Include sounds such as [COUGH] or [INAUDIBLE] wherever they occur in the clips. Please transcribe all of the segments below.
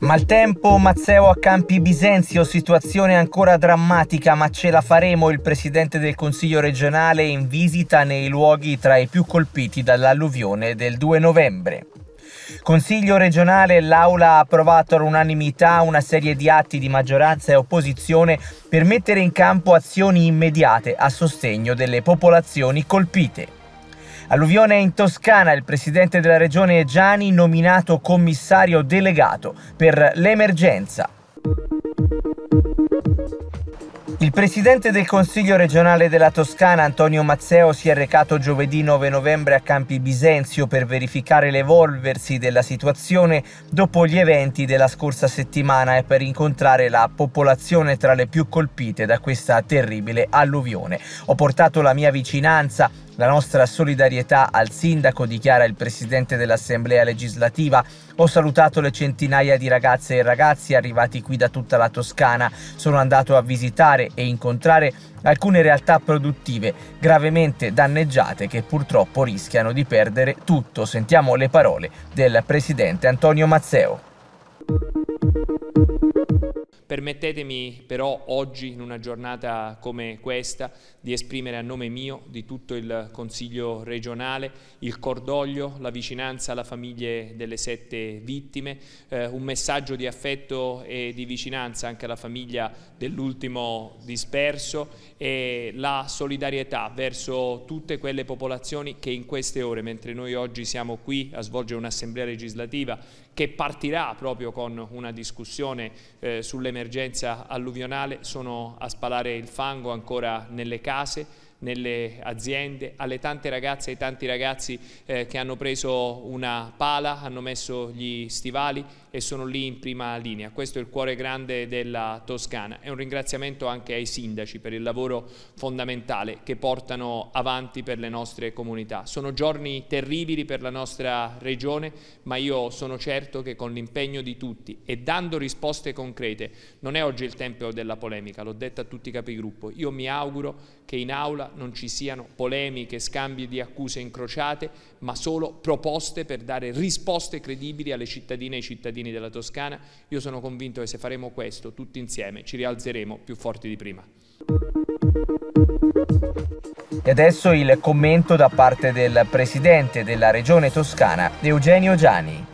Maltempo, Mazzeo a Campi Bisenzio, situazione ancora drammatica, ma ce la faremo. Il presidente del Consiglio regionale in visita nei luoghi tra i più colpiti dall'alluvione del 2 novembre. Consiglio regionale, l'Aula ha approvato all'unanimità una serie di atti di maggioranza e opposizione per mettere in campo azioni immediate a sostegno delle popolazioni colpite. Alluvione in Toscana, il presidente della regione Gianni nominato commissario delegato per l'emergenza. Il presidente del Consiglio regionale della Toscana, Antonio Mazzeo, si è recato giovedì 9 novembre a Campi Bisenzio per verificare l'evolversi della situazione dopo gli eventi della scorsa settimana e per incontrare la popolazione tra le più colpite da questa terribile alluvione. Ho portato la mia vicinanza la nostra solidarietà al sindaco, dichiara il presidente dell'Assemblea legislativa. Ho salutato le centinaia di ragazze e ragazzi arrivati qui da tutta la Toscana. Sono andato a visitare e incontrare alcune realtà produttive gravemente danneggiate che purtroppo rischiano di perdere tutto. Sentiamo le parole del presidente Antonio Mazzeo. Permettetemi però oggi, in una giornata come questa, di esprimere a nome mio, di tutto il Consiglio regionale, il cordoglio, la vicinanza alla famiglie delle sette vittime, eh, un messaggio di affetto e di vicinanza anche alla famiglia dell'ultimo disperso e la solidarietà verso tutte quelle popolazioni che in queste ore, mentre noi oggi siamo qui a svolgere un'assemblea legislativa che partirà proprio con una discussione eh, sull'emergenza alluvionale, sono a spalare il fango ancora nelle case, nelle aziende, alle tante ragazze e ai tanti ragazzi eh, che hanno preso una pala, hanno messo gli stivali e sono lì in prima linea. Questo è il cuore grande della Toscana e un ringraziamento anche ai sindaci per il lavoro fondamentale che portano avanti per le nostre comunità. Sono giorni terribili per la nostra regione, ma io sono certo che con l'impegno di tutti e dando risposte concrete, non è oggi il tempo della polemica, l'ho detto a tutti i capigruppo, io mi auguro che in aula non ci siano polemiche, scambi di accuse incrociate, ma solo proposte per dare risposte credibili alle cittadine e ai cittadini della Toscana. Io sono convinto che se faremo questo tutti insieme ci rialzeremo più forti di prima. E adesso il commento da parte del presidente della regione toscana, Eugenio Gianni.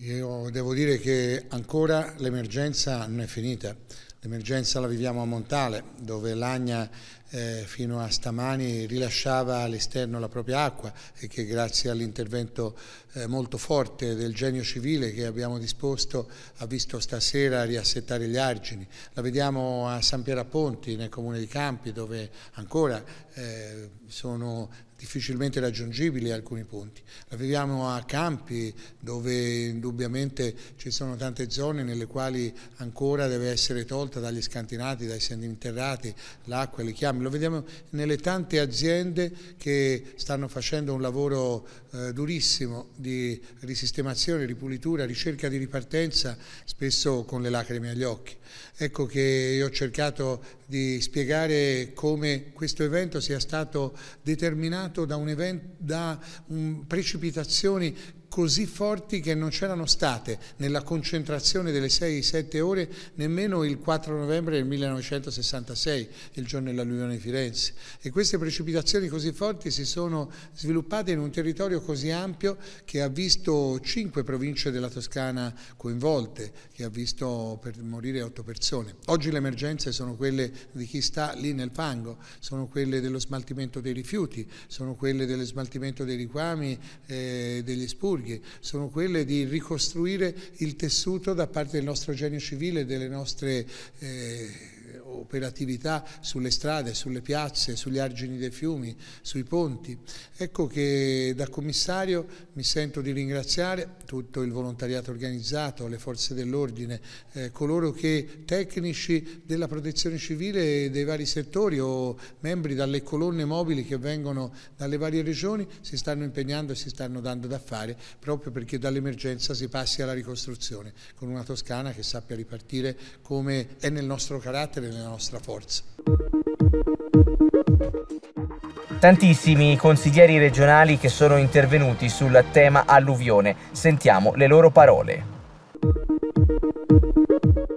Io devo dire che ancora l'emergenza non è finita. L'emergenza la viviamo a Montale, dove l'Agna eh, fino a stamani rilasciava all'esterno la propria acqua e che grazie all'intervento eh, molto forte del genio civile che abbiamo disposto ha visto stasera riassettare gli argini. La vediamo a San Piero a Ponti nel comune di Campi dove ancora eh, sono difficilmente raggiungibili alcuni punti. La viviamo a campi dove indubbiamente ci sono tante zone nelle quali ancora deve essere tolta dagli scantinati, dai seminterrati, l'acqua, le chiamme. Lo vediamo nelle tante aziende che stanno facendo un lavoro eh, durissimo di risistemazione, ripulitura, ricerca di ripartenza, spesso con le lacrime agli occhi. Ecco che io ho cercato di spiegare come questo evento sia stato determinato da, un event, da um, precipitazioni così forti che non c'erano state nella concentrazione delle 6-7 ore nemmeno il 4 novembre del 1966, il giorno dell'alluvione di Firenze. E queste precipitazioni così forti si sono sviluppate in un territorio così ampio che ha visto 5 province della Toscana coinvolte, che ha visto per morire 8 persone. Oggi le emergenze sono quelle di chi sta lì nel fango, sono quelle dello smaltimento dei rifiuti, sono quelle dello smaltimento dei riquami, eh, degli spurti, chirurghi, sono quelle di ricostruire il tessuto da parte del nostro genio civile, e delle nostre... Eh, operatività sulle strade, sulle piazze, sugli argini dei fiumi, sui ponti. Ecco che da commissario mi sento di ringraziare tutto il volontariato organizzato, le forze dell'ordine, eh, coloro che tecnici della protezione civile dei vari settori o membri dalle colonne mobili che vengono dalle varie regioni si stanno impegnando e si stanno dando da fare proprio perché dall'emergenza si passi alla ricostruzione con una Toscana che sappia ripartire come è nel nostro carattere, nella nostra forza. Tantissimi consiglieri regionali che sono intervenuti sul tema alluvione. Sentiamo le loro parole.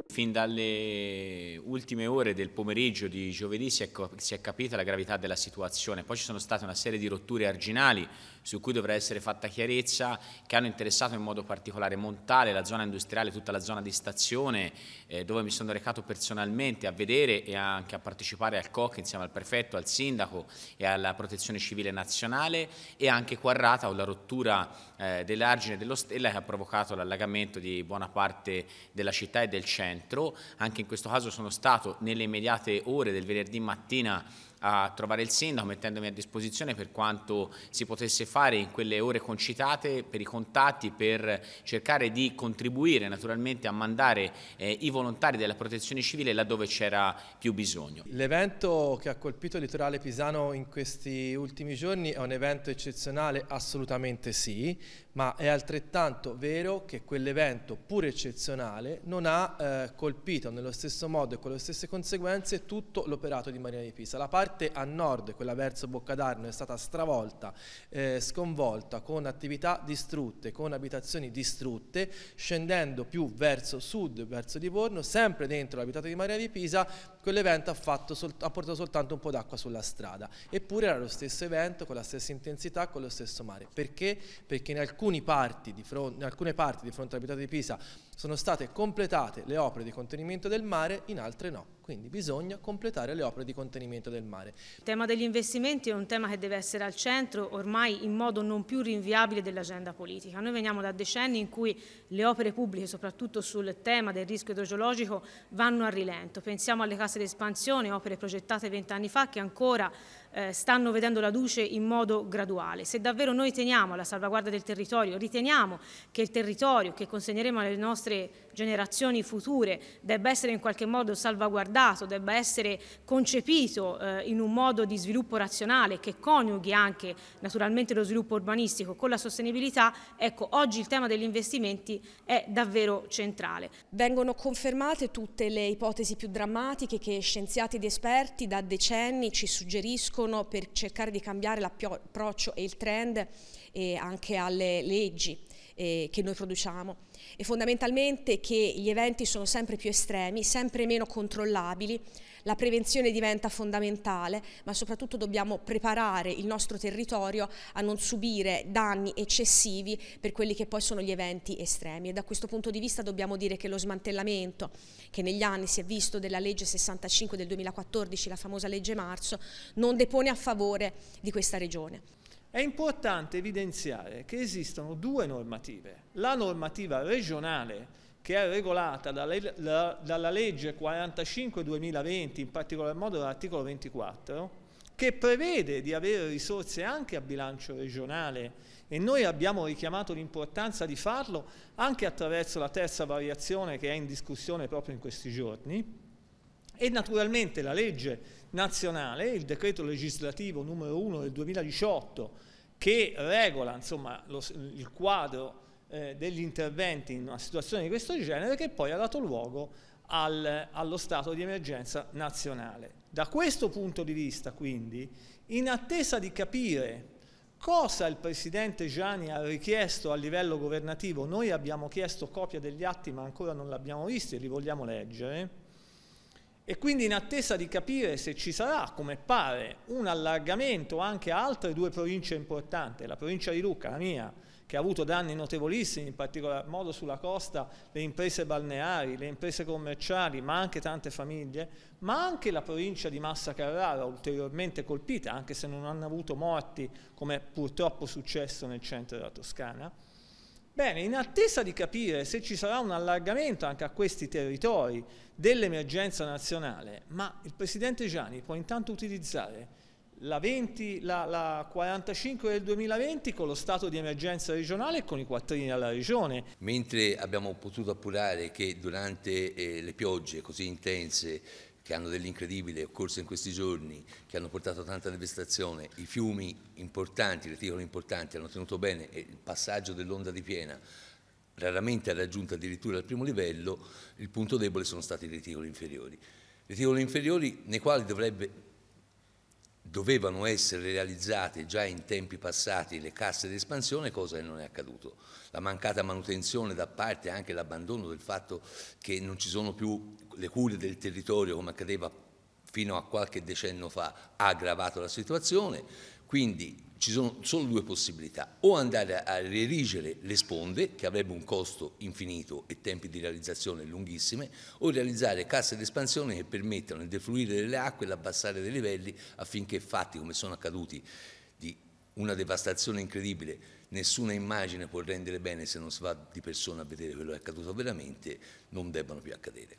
Fin dalle ultime ore del pomeriggio di giovedì si è, si è capita la gravità della situazione, poi ci sono state una serie di rotture arginali su cui dovrà essere fatta chiarezza, che hanno interessato in modo particolare Montale, la zona industriale, tutta la zona di stazione, eh, dove mi sono recato personalmente a vedere e anche a partecipare al COC insieme al prefetto, al sindaco e alla protezione civile nazionale e anche Quarrata o la rottura eh, dell'argine dello Stella che ha provocato l'allagamento di buona parte della città e del centro. Anche in questo caso sono stato nelle immediate ore del venerdì mattina a trovare il sindaco mettendomi a disposizione per quanto si potesse fare in quelle ore concitate per i contatti, per cercare di contribuire naturalmente a mandare eh, i volontari della protezione civile laddove c'era più bisogno. L'evento che ha colpito il litorale pisano in questi ultimi giorni è un evento eccezionale? Assolutamente sì, ma è altrettanto vero che quell'evento pur eccezionale non ha eh, colpito nello stesso modo e con le stesse conseguenze tutto l'operato di Marina di Pisa. La parte parte a nord, quella verso Boccadarno, è stata stravolta, eh, sconvolta, con attività distrutte, con abitazioni distrutte, scendendo più verso sud, verso Livorno, sempre dentro l'abitato di Maria di Pisa, quell'evento ha, ha, portato soltanto un po' d'acqua sulla strada, eppure era lo stesso evento, con la stessa intensità, con lo stesso mare. Perché? Perché in, alcune parti di fronte all'abitato di Pisa sono state completate le opere di contenimento del mare, in altre no. Quindi bisogna completare le opere di contenimento del mare. Il tema degli investimenti è un tema che deve essere al centro ormai in modo non più rinviabile dell'agenda politica. Noi veniamo da decenni in cui le opere pubbliche, soprattutto sul tema del rischio idrogeologico, vanno a rilento. Pensiamo alle casse case d'espansione, opere progettate vent'anni fa che ancora eh, stanno vedendo la luce in modo graduale. Se davvero noi teniamo alla salvaguardia del territorio, riteniamo che il territorio che consegneremo alle nostre generazioni future debba essere in qualche modo salvaguardato, debba essere concepito eh, in un modo di sviluppo razionale che coniughi anche naturalmente lo sviluppo urbanistico con la sostenibilità, ecco oggi il tema degli investimenti è davvero centrale. Vengono confermate tutte le ipotesi più drammatiche che scienziati ed esperti da decenni ci suggeriscono escono per cercare di cambiare l'approccio e il trend eh, anche alle leggi eh, che noi produciamo e fondamentalmente che gli eventi sono sempre più estremi, sempre meno controllabili, la prevenzione diventa fondamentale, ma soprattutto dobbiamo preparare il nostro territorio a non subire danni eccessivi per quelli che poi sono gli eventi estremi e da questo punto di vista dobbiamo dire che lo smantellamento che negli anni si è visto della legge 65 del 2014, la famosa legge marzo, non depone a favore di questa regione. È importante evidenziare che esistono due normative, la normativa regionale che è regolata dalla, legge 45-2020, in particolar modo dall'articolo 24, che prevede di avere risorse anche a bilancio regionale e noi abbiamo richiamato l'importanza di farlo anche attraverso la terza variazione che è in discussione proprio in questi giorni e naturalmente la legge nazionale, il decreto legislativo numero 1 del 2018 che regola insomma, lo, il quadro eh, degli interventi in una situazione di questo genere che poi ha dato luogo al, allo stato di emergenza nazionale. Da questo punto di vista, quindi, in attesa di capire cosa il Presidente Gianni ha richiesto a livello governativo, noi abbiamo chiesto copia degli atti ma ancora non li abbiamo visti e li vogliamo leggere, e quindi in attesa di capire se ci sarà, come pare, un allargamento anche a altre due province importanti, la provincia di Lucca, la mia, che ha avuto danni notevolissimi, in particolar modo sulla costa, le imprese balneari, le imprese commerciali, ma anche tante famiglie, ma anche la provincia di Massa Carrara ulteriormente colpita, anche se non hanno avuto morti come purtroppo è successo nel centro della Toscana. Bene, in attesa di capire se ci sarà un allargamento anche a questi territori dell'emergenza nazionale, ma il Presidente Gianni può intanto utilizzare la, 20, la, la, 45 del 2020 con lo stato di emergenza regionale e con i quattrini alla regione. Mentre abbiamo potuto appurare che durante eh, le piogge così intense che hanno dell'incredibile occorso in questi giorni, che hanno portato tanta devastazione, i fiumi importanti, le reticoli importanti hanno tenuto bene e il passaggio dell'onda di piena raramente ha raggiunto addirittura il primo livello, il punto debole sono stati i reticoli inferiori. Reticoli inferiori nei quali dovrebbe dovevano essere realizzate già in tempi passati le casse di espansione, cosa che non è accaduto. La mancata manutenzione da parte anche l'abbandono del fatto che non ci sono più le cure del territorio come accadeva fino a qualche decennio fa ha aggravato la situazione, quindi ci sono solo due possibilità, o andare a rierigere le sponde, che avrebbe un costo infinito e tempi di realizzazione lunghissime, o realizzare casse d'espansione che permettano il defluire delle acque e l'abbassare dei livelli affinché fatti come sono accaduti di una devastazione incredibile, nessuna immagine può rendere bene se non si va di persona a vedere quello che è accaduto veramente, non debbano più accadere.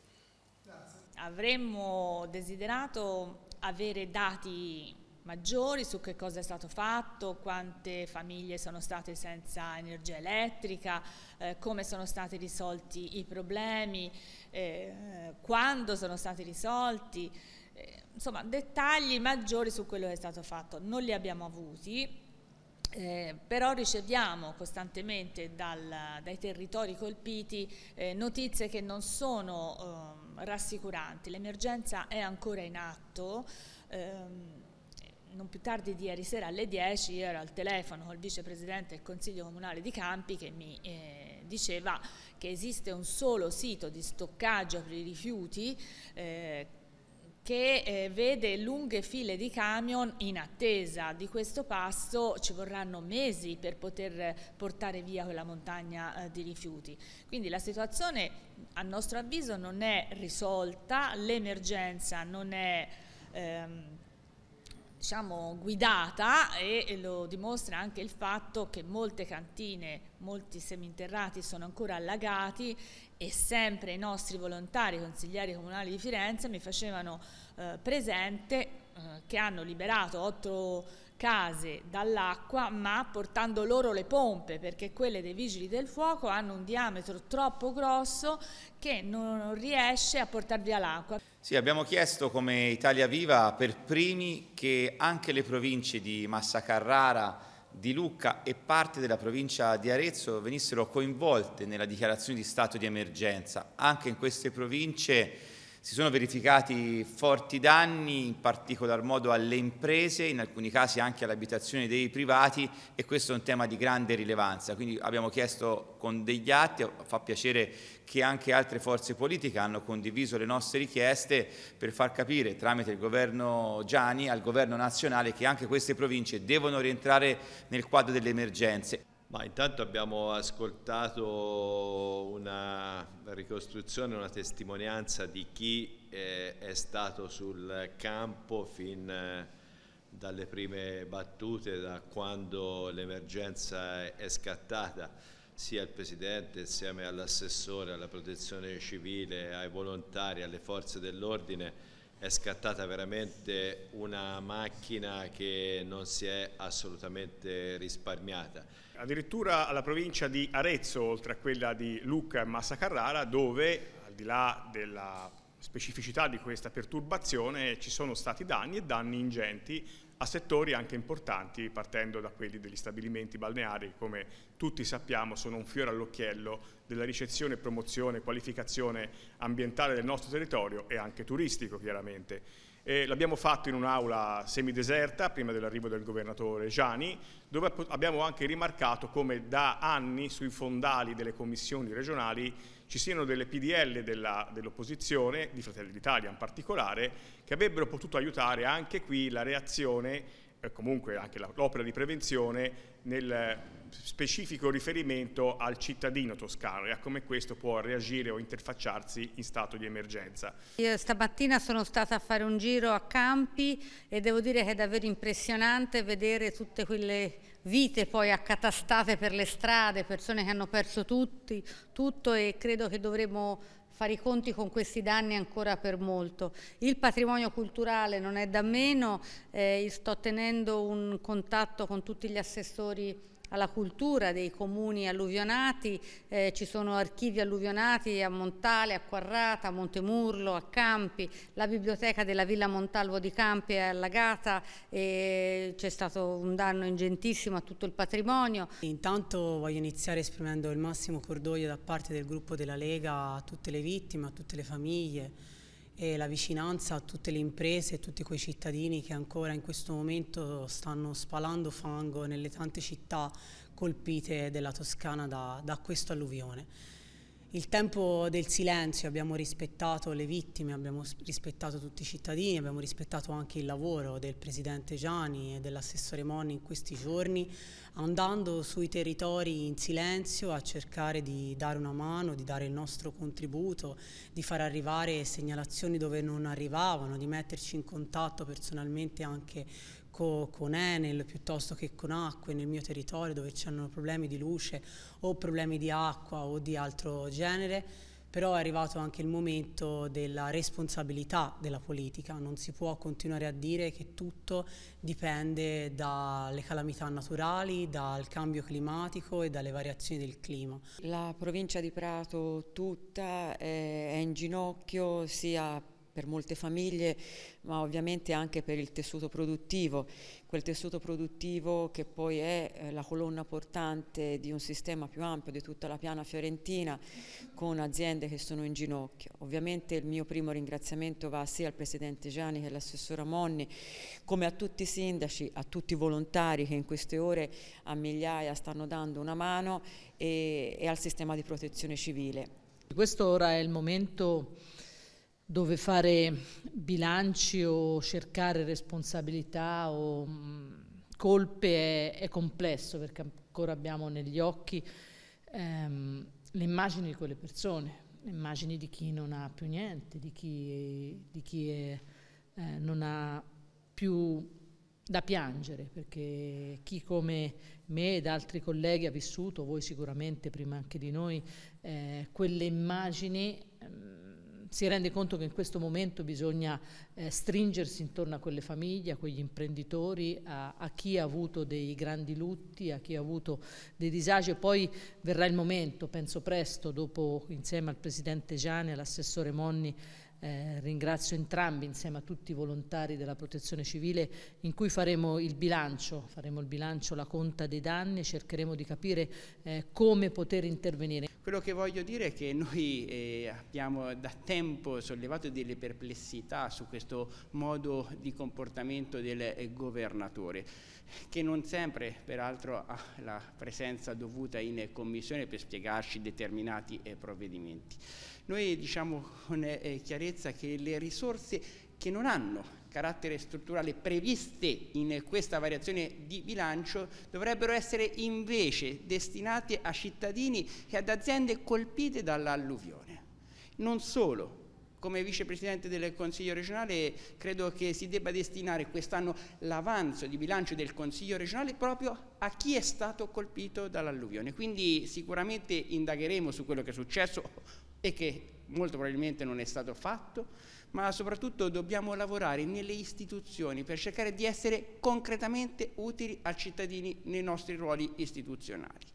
Avremmo desiderato avere dati maggiori su che cosa è stato fatto, quante famiglie sono state senza energia elettrica, eh, come sono stati risolti i problemi, eh, quando sono stati risolti, eh, insomma dettagli maggiori su quello che è stato fatto. Non li abbiamo avuti, eh, però riceviamo costantemente dal, dai territori colpiti eh, notizie che non sono eh, rassicuranti. L'emergenza è ancora in atto. Ehm, non più tardi di ieri sera alle 10 ero al telefono col vicepresidente del Consiglio Comunale di Campi che mi eh, diceva che esiste un solo sito di stoccaggio per i rifiuti eh, che eh, vede lunghe file di camion in attesa di questo passo ci vorranno mesi per poter portare via quella montagna eh, di rifiuti quindi la situazione a nostro avviso non è risolta l'emergenza non è ehm, diciamo, guidata e lo dimostra anche il fatto che molte cantine, molti seminterrati sono ancora allagati e sempre i nostri volontari consiglieri comunali di Firenze mi facevano eh, presente eh, che hanno liberato otto case dall'acqua ma portando loro le pompe perché quelle dei vigili del fuoco hanno un diametro troppo grosso che non riesce a portar via l'acqua. Sì, abbiamo chiesto come Italia Viva per primi che anche le province di Massa Carrara, di Lucca e parte della provincia di Arezzo venissero coinvolte nella dichiarazione di stato di emergenza. Anche in queste province si sono verificati forti danni, in particolar modo alle imprese, in alcuni casi anche all'abitazione dei privati e questo è un tema di grande rilevanza. Quindi abbiamo chiesto con degli atti, fa piacere che anche altre forze politiche hanno condiviso le nostre richieste per far capire tramite il governo Gianni al governo nazionale che anche queste province devono rientrare nel quadro delle emergenze. Ma intanto abbiamo ascoltato una ricostruzione, una testimonianza di chi eh, è stato sul campo fin eh, dalle prime battute, da quando l'emergenza è scattata, sia il Presidente insieme all'assessore, alla protezione civile, ai volontari, alle forze dell'ordine è scattata veramente una macchina che non si è assolutamente risparmiata. Addirittura alla provincia di Arezzo, oltre a quella di Lucca e Massa Carrara, dove al di là della specificità di questa perturbazione ci sono stati danni e danni ingenti a settori anche importanti, partendo da quelli degli stabilimenti balneari, che come tutti sappiamo sono un fiore all'occhiello della ricezione, promozione qualificazione ambientale del nostro territorio e anche turistico chiaramente. L'abbiamo fatto in un'aula semideserta, prima dell'arrivo del governatore Gianni, dove abbiamo anche rimarcato come da anni sui fondali delle commissioni regionali ci siano delle PDL dell'opposizione, dell di Fratelli d'Italia in particolare, che avrebbero potuto aiutare anche qui la reazione, eh, comunque anche l'opera di prevenzione, nel specifico riferimento al cittadino toscano e a come questo può reagire o interfacciarsi in stato di emergenza. Io stamattina sono stata a fare un giro a Campi e devo dire che è davvero impressionante vedere tutte quelle vite poi accatastate per le strade, persone che hanno perso tutti, tutto e credo che dovremmo fare i conti con questi danni ancora per molto. Il patrimonio culturale non è da meno, eh, sto tenendo un contatto con tutti gli assessori alla cultura dei comuni alluvionati, eh, ci sono archivi alluvionati a Montale, a Quarrata, a Montemurlo, a Campi, la biblioteca della Villa Montalvo di Campi è allagata e c'è stato un danno ingentissimo a tutto il patrimonio. Intanto voglio iniziare esprimendo il massimo cordoglio da parte del gruppo della Lega a tutte le vittime, a tutte le famiglie, e la vicinanza a tutte le imprese e tutti quei cittadini che ancora in questo momento stanno spalando fango nelle tante città colpite della Toscana da, da questo alluvione. Il tempo del silenzio, abbiamo rispettato le vittime, abbiamo rispettato tutti i cittadini, abbiamo rispettato anche il lavoro del Presidente Gianni e dell'assessore Monni in questi giorni, andando sui territori in silenzio a cercare di dare una mano, di dare il nostro contributo, di far arrivare segnalazioni dove non arrivavano, di metterci in contatto personalmente anche co, con Enel piuttosto che con acque nel mio territorio dove c'erano problemi di luce o problemi di acqua o di altro genere, però è arrivato anche il momento della responsabilità della politica, non si può continuare a dire che tutto dipende dalle calamità naturali, dal cambio climatico e dalle variazioni del clima. La provincia di Prato tutta eh, è in ginocchio sia per molte famiglie, ma ovviamente anche per il tessuto produttivo, quel tessuto produttivo che poi è eh, la colonna portante di un sistema più ampio di tutta la piana fiorentina con aziende che sono in ginocchio. Ovviamente il mio primo ringraziamento va sia al Presidente Gianni che all'assessora Monni, come a tutti i sindaci, a tutti i volontari che in queste ore a migliaia stanno dando una mano e, e al sistema di protezione civile. Questo ora è il momento dove fare bilanci o cercare responsabilità o mh, mm, colpe è, è, complesso perché ancora abbiamo negli occhi ehm, le immagini di quelle persone, le immagini di chi non ha più niente, di chi, di chi è, eh, non ha più da piangere perché chi come me ed altri colleghi ha vissuto, voi sicuramente prima anche di noi, eh, quelle immagini... Ehm, si rende conto che in questo momento bisogna eh, stringersi intorno a quelle famiglie, a quegli imprenditori, a, a, chi ha avuto dei grandi lutti, a chi ha avuto dei disagi e poi verrà il momento, penso presto, dopo insieme al Presidente Giani e all'assessore Monni, eh, ringrazio entrambi insieme a tutti i volontari della protezione civile in cui faremo il bilancio, faremo il bilancio, la conta dei danni e cercheremo di capire eh, come poter intervenire. Quello che voglio dire è che noi eh, abbiamo da tempo sollevato delle perplessità su questo modo di comportamento del eh, governatore, che non sempre peraltro ha la presenza dovuta in commissione per spiegarci determinati eh, provvedimenti. Noi diciamo con eh, eh, chiarezza che le risorse che non hanno carattere strutturale previste in questa variazione di bilancio dovrebbero essere invece destinate a cittadini e ad aziende colpite dall'alluvione. Non solo, come vicepresidente del Consiglio regionale credo che si debba destinare quest'anno l'avanzo di bilancio del Consiglio regionale proprio a chi è stato colpito dall'alluvione. Quindi sicuramente indagheremo su quello che è successo e che molto probabilmente non è stato fatto, ma soprattutto dobbiamo lavorare nelle istituzioni per cercare di essere concretamente utili ai cittadini nei nostri ruoli istituzionali.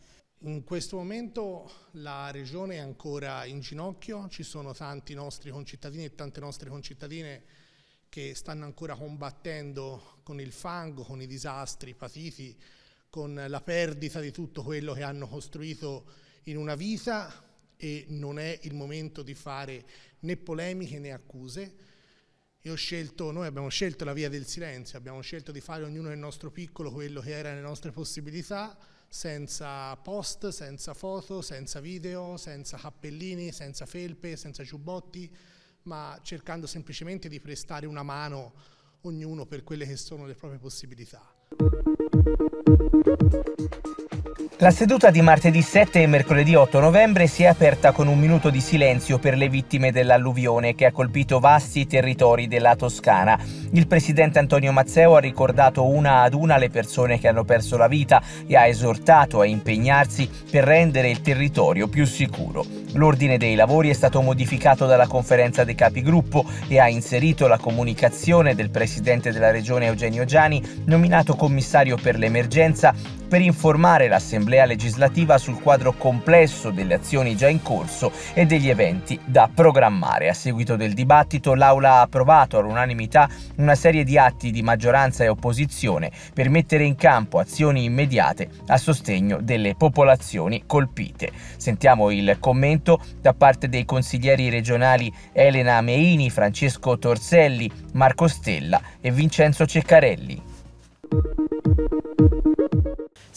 In questo momento la regione è ancora in ginocchio, ci sono tanti nostri concittadini e tante nostre concittadine che stanno ancora combattendo con il fango, con i disastri patiti, con la perdita di tutto quello che hanno costruito in una vita, e non è il momento di fare né polemiche né accuse. E ho scelto, noi abbiamo scelto la via del silenzio, abbiamo scelto di fare ognuno nel nostro piccolo quello che era nelle nostre possibilità, senza post, senza foto, senza video, senza cappellini, senza felpe, senza giubbotti, ma cercando semplicemente di prestare una mano ognuno per quelle che sono le proprie possibilità. La seduta di martedì 7 e mercoledì 8 novembre si è aperta con un minuto di silenzio per le vittime dell'alluvione che ha colpito vasti territori della Toscana. Il presidente Antonio Mazzeo ha ricordato una ad una le persone che hanno perso la vita e ha esortato a impegnarsi per rendere il territorio più sicuro. L'ordine dei lavori è stato modificato dalla conferenza dei capigruppo e ha inserito la comunicazione del presidente della regione Eugenio Giani, nominato commissario per l'emergenza, per informare l'Assemblea legislativa sul quadro complesso delle azioni già in corso e degli eventi da programmare. A seguito del dibattito l'Aula ha approvato all'unanimità una serie di atti di maggioranza e opposizione per mettere in campo azioni immediate a sostegno delle popolazioni colpite. Sentiamo il commento da parte dei consiglieri regionali Elena Meini, Francesco Torselli, Marco Stella e Vincenzo Ceccarelli.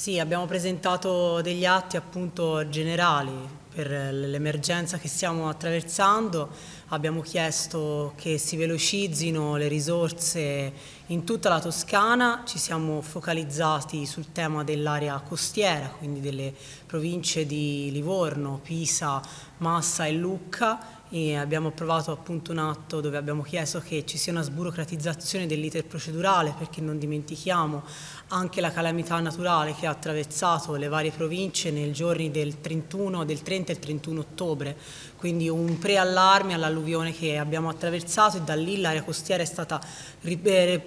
Sì, abbiamo presentato degli atti appunto generali per l'emergenza che stiamo attraversando, abbiamo chiesto che si velocizzino le risorse in tutta la Toscana, ci siamo focalizzati sul tema dell'area costiera, quindi delle province di Livorno, Pisa, Massa e Lucca e abbiamo approvato appunto un atto dove abbiamo chiesto che ci sia una sburocratizzazione dell'iter procedurale perché non dimentichiamo anche la calamità naturale che ha attraversato le varie province nei giorni del, 31, del 30 e il 31 ottobre, quindi un preallarme all'alluvione che abbiamo attraversato e da lì l'area costiera è stata eh,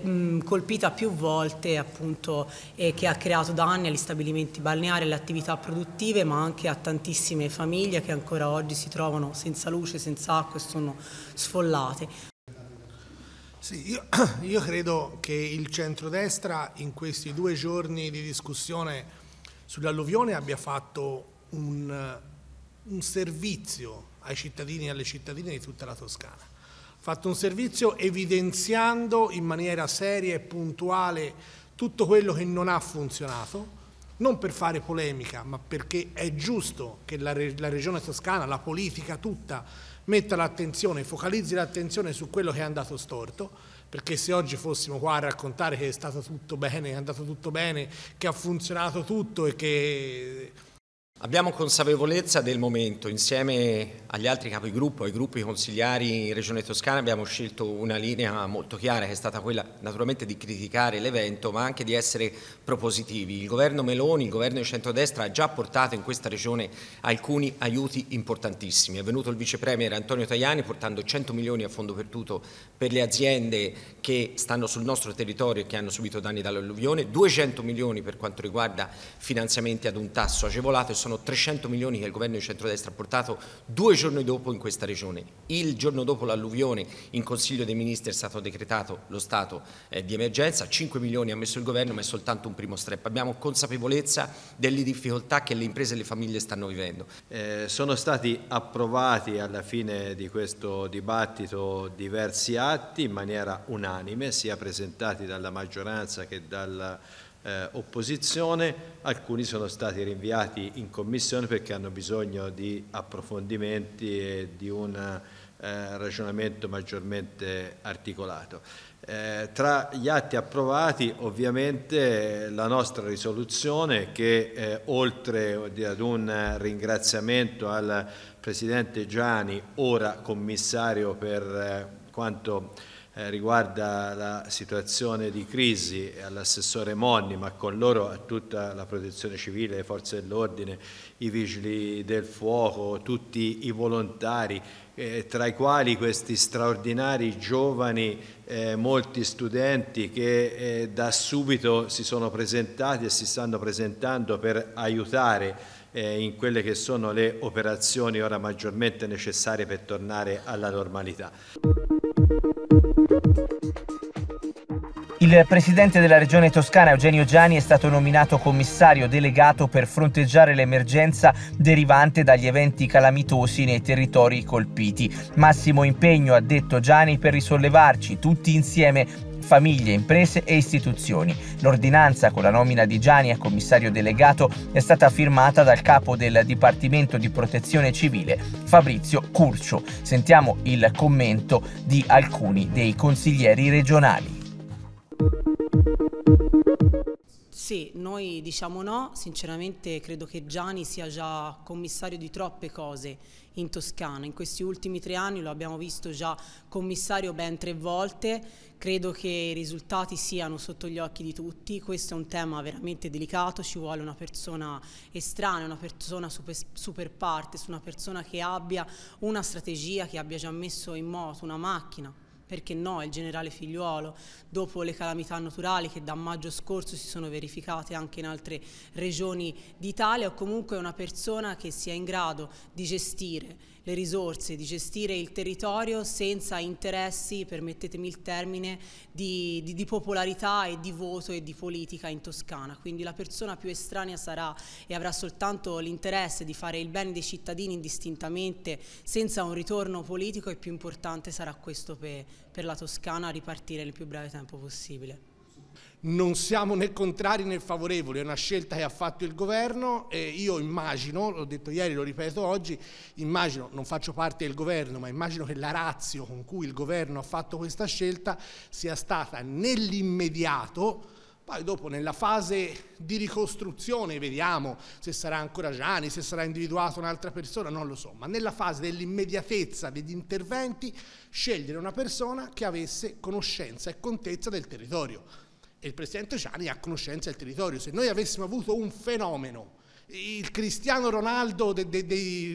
colpita più volte appunto e che ha creato danni agli stabilimenti balneari, alle attività produttive ma anche a tantissime famiglie che ancora oggi si trovano senza luce, senza senza acqua e sono sfollate. Sì, io, [CLEARS THROAT] io credo che il centrodestra in questi due giorni di discussione sull'alluvione abbia fatto un, un servizio ai cittadini e alle cittadine di tutta la Toscana fatto un servizio evidenziando in maniera seria e puntuale tutto quello che non ha funzionato, non per fare polemica, ma perché è giusto che la, la regione toscana, la politica tutta, metta l'attenzione, focalizzi l'attenzione su quello che è andato storto, perché se oggi fossimo qua a raccontare che è stato tutto bene, è andato tutto bene, che ha funzionato tutto e che Abbiamo consapevolezza del momento, insieme agli altri capigruppo, ai gruppi consigliari in Regione Toscana abbiamo scelto una linea molto chiara che è stata quella naturalmente di criticare l'evento ma anche di essere propositivi. Il governo Meloni, il governo di centrodestra ha già portato in questa regione alcuni aiuti importantissimi. È venuto il vice premier Antonio Tajani portando 100 milioni a fondo perduto per le aziende che stanno sul nostro territorio e che hanno subito danni dall'alluvione, 200 milioni per quanto riguarda finanziamenti ad un tasso agevolato e sono sono 300 milioni che il governo di centrodestra ha portato due giorni dopo in questa regione. Il giorno dopo l'alluvione in Consiglio dei Ministri è stato decretato lo stato eh, di emergenza, 5 milioni ha messo il governo ma è soltanto un primo step. Abbiamo consapevolezza delle difficoltà che le imprese e le famiglie stanno vivendo. Eh, sono stati approvati alla fine di questo dibattito diversi atti in maniera unanime, sia presentati dalla maggioranza che dal eh, opposizione, alcuni sono stati rinviati in commissione perché hanno bisogno di approfondimenti e di un eh, ragionamento maggiormente articolato. Eh, tra gli atti approvati ovviamente la nostra risoluzione che eh, oltre ad un ringraziamento al Presidente Gianni, ora commissario per eh, quanto eh, riguarda la situazione di crisi all'assessore Monni, ma con loro a tutta la protezione civile, le forze dell'ordine, i vigili del fuoco, tutti i volontari, eh, tra i quali questi straordinari giovani, eh, molti studenti che eh, da subito si sono presentati e si stanno presentando per aiutare eh, in quelle che sono le operazioni ora maggiormente necessarie per tornare alla normalità. Il presidente della regione toscana Eugenio Gianni è stato nominato commissario delegato per fronteggiare l'emergenza derivante dagli eventi calamitosi nei territori colpiti. Massimo impegno, ha detto Gianni, per risollevarci tutti insieme famiglie, imprese e istituzioni. L'ordinanza con la nomina di Gianni a commissario delegato è stata firmata dal capo del Dipartimento di Protezione Civile, Fabrizio Curcio. Sentiamo il commento di alcuni dei consiglieri regionali. Sì, noi diciamo no, sinceramente credo che Gianni sia già commissario di troppe cose in Toscana. In questi ultimi tre anni lo abbiamo visto già commissario ben tre volte, credo che i risultati siano sotto gli occhi di tutti, questo è un tema veramente delicato, ci vuole una persona estranea, una persona super, super parte, una persona che abbia una strategia, che abbia già messo in moto una macchina perché no, il generale figliuolo, dopo le calamità naturali che da maggio scorso si sono verificate anche in altre regioni d'Italia, o comunque una persona che sia in grado di gestire le risorse, di gestire il territorio senza interessi, permettetemi il termine, di, di, di popolarità e di voto e di politica in Toscana. Quindi la persona più estranea sarà e avrà soltanto l'interesse di fare il bene dei cittadini indistintamente senza un ritorno politico e più importante sarà questo per, per la Toscana ripartire nel più breve tempo possibile non siamo né contrari né favorevoli, è una scelta che ha fatto il governo e io immagino, l'ho detto ieri, lo ripeto oggi, immagino, non faccio parte del governo, ma immagino che la razio con cui il governo ha fatto questa scelta sia stata nell'immediato, poi dopo nella fase di ricostruzione vediamo se sarà ancora Gianni, se sarà individuata un'altra persona, non lo so, ma nella fase dell'immediatezza degli interventi scegliere una persona che avesse conoscenza e contezza del territorio e il presidente Ciani ha conoscenza del territorio. Se noi avessimo avuto un fenomeno, il Cristiano Ronaldo de, de,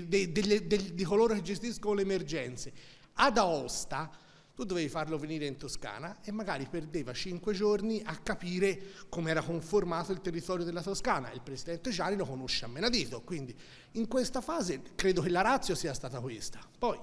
de, di coloro che gestiscono le emergenze, ad Aosta, tu dovevi farlo venire in Toscana e magari perdeva cinque giorni a capire come era conformato il territorio della Toscana. Il presidente Ciani lo conosce a menadito, quindi in questa fase credo che la razza sia stata questa. Poi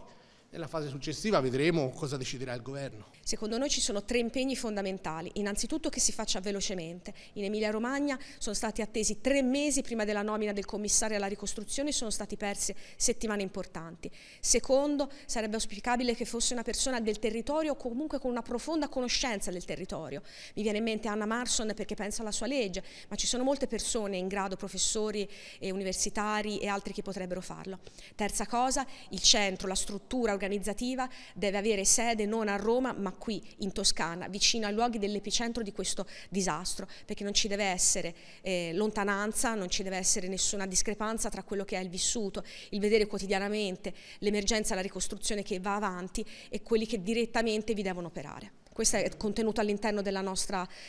nella fase successiva vedremo cosa deciderà il governo. Secondo noi ci sono tre impegni fondamentali. Innanzitutto che si faccia velocemente. In Emilia Romagna sono stati attesi tre mesi prima della nomina del commissario alla ricostruzione e sono stati perse settimane importanti. Secondo, sarebbe auspicabile che fosse una persona del territorio o comunque con una profonda conoscenza del territorio. Mi viene in mente Anna Marson perché pensa alla sua legge, ma ci sono molte persone in grado, professori, e universitari e altri che potrebbero farlo. Terza cosa, il centro, la struttura organizzativa organizzativa deve avere sede non a Roma ma qui in Toscana, vicino ai luoghi dell'epicentro di questo disastro, perché non ci deve essere eh, lontananza, non ci deve essere nessuna discrepanza tra quello che è il vissuto, il vedere quotidianamente l'emergenza, la ricostruzione che va avanti e quelli che direttamente vi devono operare. Questo è contenuto all'interno della,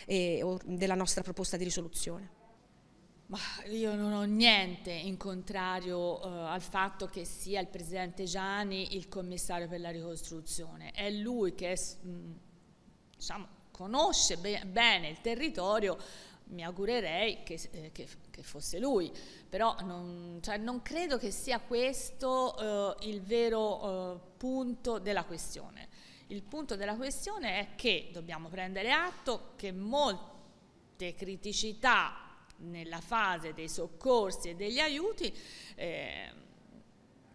eh, della nostra proposta di risoluzione. Ma io non ho niente in contrario eh, al fatto che sia il presidente Gianni il commissario per la ricostruzione. È lui che è, mm, diciamo, conosce be bene il territorio, mi augurerei che, eh, che, che fosse lui, però non, cioè, non, credo che sia questo eh, il vero eh, punto della questione. Il punto della questione è che dobbiamo prendere atto che molte criticità nella fase dei soccorsi e degli aiuti eh,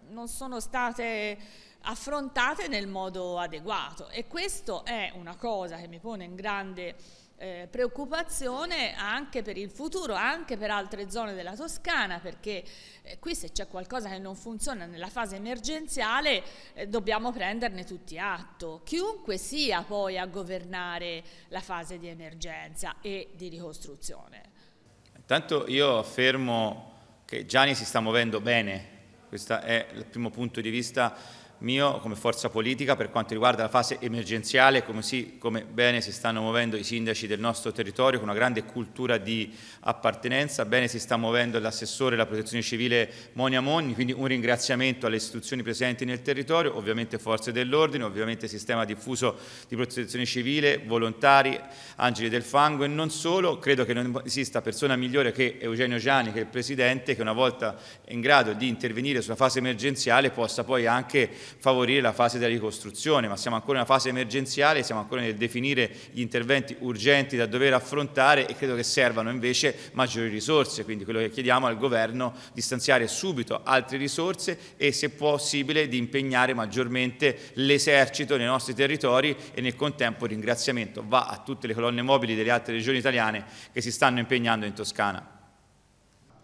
non sono state affrontate nel modo adeguato e questo è una cosa che mi pone in grande eh, preoccupazione anche per il futuro, anche per altre zone della Toscana, perché eh, qui se c'è qualcosa che non funziona nella fase emergenziale eh, dobbiamo prenderne tutti atto, chiunque sia poi a governare la fase di emergenza e di ricostruzione. Intanto io affermo che Gianni si sta muovendo bene, questo è il primo punto di vista mio come forza politica per quanto riguarda la fase emergenziale, come, si, come, bene si stanno muovendo i sindaci del nostro territorio con una grande cultura di appartenenza, bene si sta muovendo l'assessore della protezione civile Monia Monni, quindi un ringraziamento alle istituzioni presenti nel territorio, ovviamente forze dell'ordine, ovviamente sistema diffuso di protezione civile, volontari, angeli del fango e non solo, credo che non esista persona migliore che Eugenio Gianni, che è il Presidente, che una volta in grado di intervenire sulla fase emergenziale possa poi anche favorire la fase della ricostruzione, ma siamo ancora in una fase emergenziale, siamo ancora nel definire gli interventi urgenti da dover affrontare e credo che servano invece maggiori risorse, quindi quello che chiediamo al Governo di stanziare subito altre risorse e se possibile di impegnare maggiormente l'esercito nei nostri territori e nel contempo ringraziamento va a tutte le colonne mobili delle altre regioni italiane che si stanno impegnando in Toscana.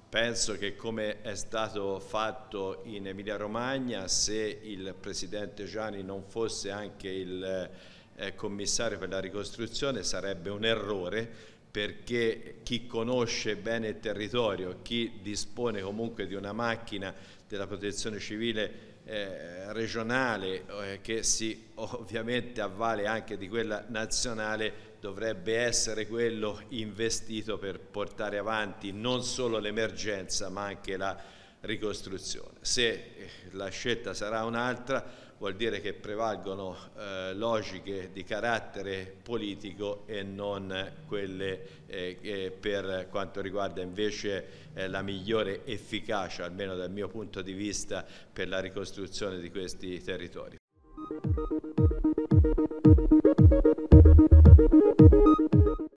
Penso che come è stato fatto in Emilia Romagna, se il Presidente Gianni non fosse anche il eh, commissario per la ricostruzione sarebbe un errore perché chi conosce bene il territorio, chi dispone comunque di una macchina della protezione civile eh, regionale eh, che si [LAUGHS] ovviamente avvale anche di quella nazionale, dovrebbe essere quello investito per portare avanti non solo l'emergenza ma anche la ricostruzione. Se eh, la scelta sarà un'altra vuol dire che prevalgono eh, logiche di carattere politico e non eh, quelle eh, per quanto riguarda invece eh, la migliore efficacia, almeno dal mio punto di vista, per la ricostruzione di questi territori. thank you